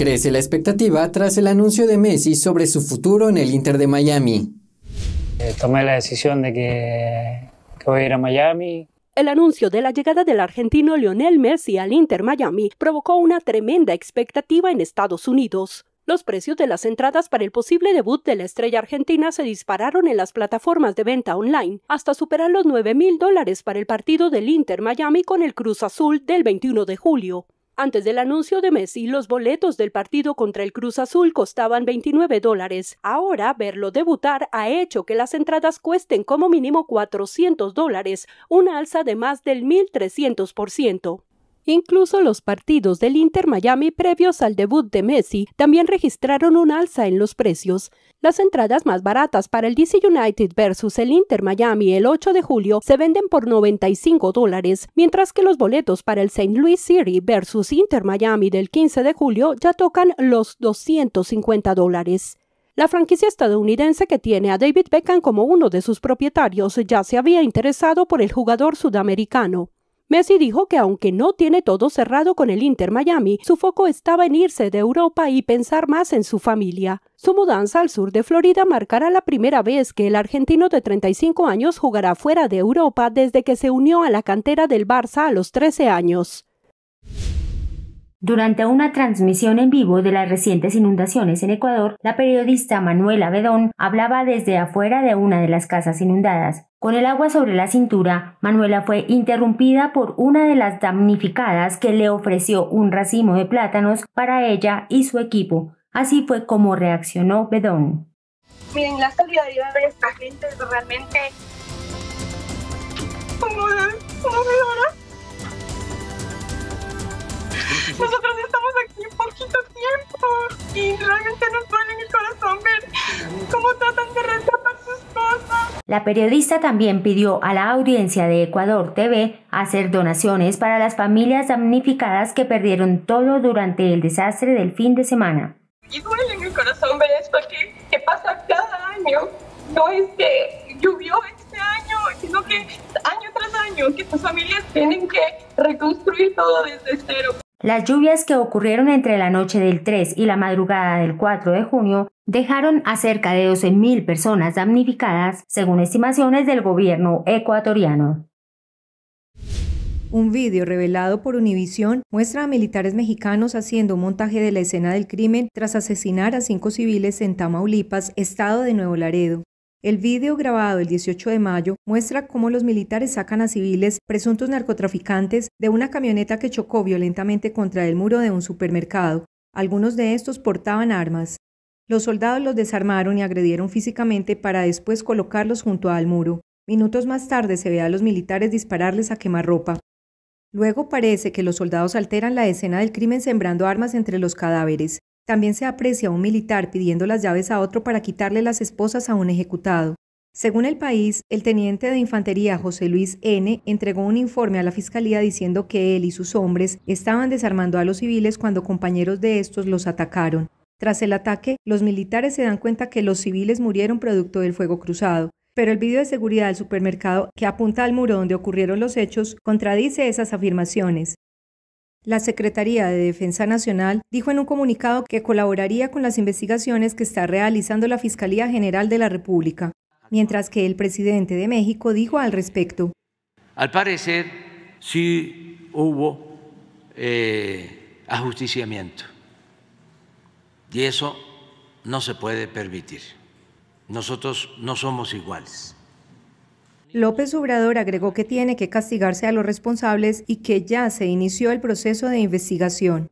Crece la expectativa tras el anuncio de Messi sobre su futuro en el Inter de Miami. Eh, tomé la decisión de que, que voy a ir a Miami, el anuncio de la llegada del argentino Lionel Messi al Inter Miami provocó una tremenda expectativa en Estados Unidos. Los precios de las entradas para el posible debut de la estrella argentina se dispararon en las plataformas de venta online hasta superar los 9 mil dólares para el partido del Inter Miami con el Cruz Azul del 21 de julio. Antes del anuncio de Messi, los boletos del partido contra el Cruz Azul costaban 29 dólares. Ahora, verlo debutar ha hecho que las entradas cuesten como mínimo 400 dólares, una alza de más del 1.300%. Incluso los partidos del Inter Miami previos al debut de Messi también registraron un alza en los precios. Las entradas más baratas para el DC United versus el Inter Miami el 8 de julio se venden por 95 dólares, mientras que los boletos para el St. Louis City versus Inter Miami del 15 de julio ya tocan los 250 dólares. La franquicia estadounidense que tiene a David Beckham como uno de sus propietarios ya se había interesado por el jugador sudamericano. Messi dijo que aunque no tiene todo cerrado con el Inter Miami, su foco estaba en irse de Europa y pensar más en su familia. Su mudanza al sur de Florida marcará la primera vez que el argentino de 35 años jugará fuera de Europa desde que se unió a la cantera del Barça a los 13 años. Durante una transmisión en vivo de las recientes inundaciones en Ecuador, la periodista Manuela Bedón hablaba desde afuera de una de las casas inundadas. Con el agua sobre la cintura, Manuela fue interrumpida por una de las damnificadas que le ofreció un racimo de plátanos para ella y su equipo. Así fue como reaccionó Bedón. Miren, la solidaridad de esta gente realmente y realmente nos duele en el corazón ver cómo tratan de rescatar sus cosas. La periodista también pidió a la audiencia de Ecuador TV hacer donaciones para las familias damnificadas que perdieron todo durante el desastre del fin de semana. Y duele en el corazón ver esto que, pasa cada año. No es que llovió este año, sino que año tras año, que sus familias tienen que reconstruir todo desde cero. Las lluvias que ocurrieron entre la noche del 3 y la madrugada del 4 de junio dejaron a cerca de 12.000 personas damnificadas, según estimaciones del gobierno ecuatoriano. Un video revelado por Univisión muestra a militares mexicanos haciendo montaje de la escena del crimen tras asesinar a cinco civiles en Tamaulipas, estado de Nuevo Laredo. El video grabado el 18 de mayo muestra cómo los militares sacan a civiles presuntos narcotraficantes de una camioneta que chocó violentamente contra el muro de un supermercado. Algunos de estos portaban armas. Los soldados los desarmaron y agredieron físicamente para después colocarlos junto al muro. Minutos más tarde se ve a los militares dispararles a quemarropa. Luego parece que los soldados alteran la escena del crimen sembrando armas entre los cadáveres. También se aprecia a un militar pidiendo las llaves a otro para quitarle las esposas a un ejecutado. Según el país, el teniente de infantería José Luis N. entregó un informe a la fiscalía diciendo que él y sus hombres estaban desarmando a los civiles cuando compañeros de estos los atacaron. Tras el ataque, los militares se dan cuenta que los civiles murieron producto del fuego cruzado, pero el video de seguridad del supermercado que apunta al muro donde ocurrieron los hechos contradice esas afirmaciones. La Secretaría de Defensa Nacional dijo en un comunicado que colaboraría con las investigaciones que está realizando la Fiscalía General de la República, mientras que el presidente de México dijo al respecto. Al parecer, sí hubo eh, ajusticiamiento y eso no se puede permitir. Nosotros no somos iguales. López Obrador agregó que tiene que castigarse a los responsables y que ya se inició el proceso de investigación.